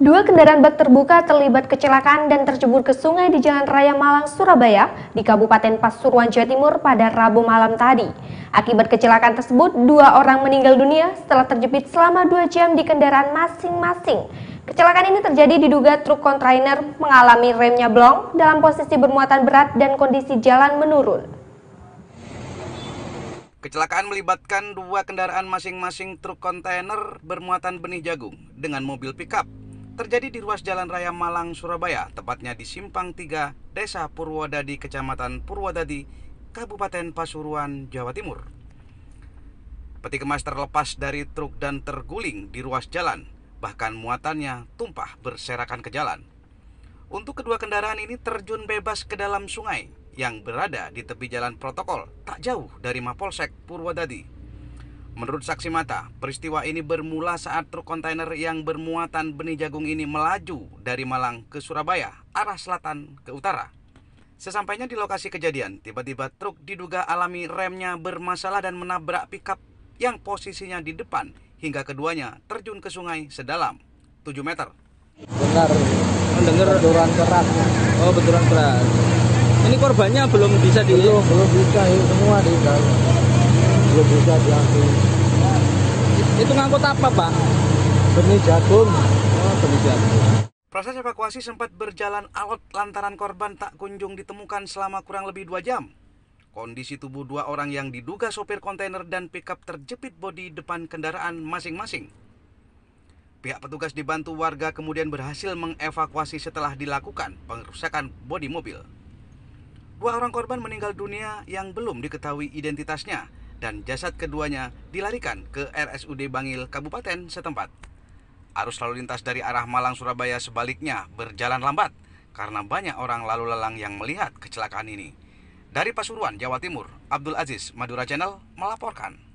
Dua kendaraan bak terbuka terlibat kecelakaan dan tercebur ke sungai di Jalan Raya Malang, Surabaya di Kabupaten Pasuruan, Jawa Timur pada Rabu malam tadi. Akibat kecelakaan tersebut, dua orang meninggal dunia setelah terjepit selama dua jam di kendaraan masing-masing. Kecelakaan ini terjadi diduga truk kontainer mengalami remnya blong dalam posisi bermuatan berat dan kondisi jalan menurun. Kecelakaan melibatkan dua kendaraan masing-masing truk kontainer bermuatan benih jagung dengan mobil pickup terjadi di ruas Jalan Raya Malang, Surabaya, tepatnya di Simpang 3, Desa Purwodadi, Kecamatan Purwodadi, Kabupaten Pasuruan, Jawa Timur. Peti kemas terlepas dari truk dan terguling di ruas jalan, bahkan muatannya tumpah berserakan ke jalan. Untuk kedua kendaraan ini terjun bebas ke dalam sungai yang berada di tepi jalan protokol tak jauh dari Mapolsek Purwodadi, Menurut saksi mata, peristiwa ini bermula saat truk kontainer yang bermuatan benih jagung ini melaju dari Malang ke Surabaya, arah selatan ke utara. Sesampainya di lokasi kejadian, tiba-tiba truk diduga alami remnya bermasalah dan menabrak pickup yang posisinya di depan hingga keduanya terjun ke sungai sedalam 7 meter. Benar, mendengar benturan keras. Oh, benturan keras. Ini korbannya belum bisa di belum, belum bisa semua di dalam belum bisa diambil. Itu ngangkut apa, Pak? Benih jagung. Oh, benih jagung. Proses evakuasi sempat berjalan alot lantaran korban tak kunjung ditemukan selama kurang lebih dua jam. Kondisi tubuh dua orang yang diduga sopir kontainer dan pickup terjepit bodi depan kendaraan masing-masing. Pihak petugas dibantu warga kemudian berhasil mengevakuasi setelah dilakukan pengerusakan bodi mobil. Dua orang korban meninggal dunia yang belum diketahui identitasnya dan jasad keduanya dilarikan ke RSUD Bangil, Kabupaten setempat. Arus lalu lintas dari arah Malang Surabaya sebaliknya berjalan lambat karena banyak orang lalu lalang yang melihat kecelakaan ini. Dari Pasuruan, Jawa Timur, Abdul Aziz, Madura Channel melaporkan.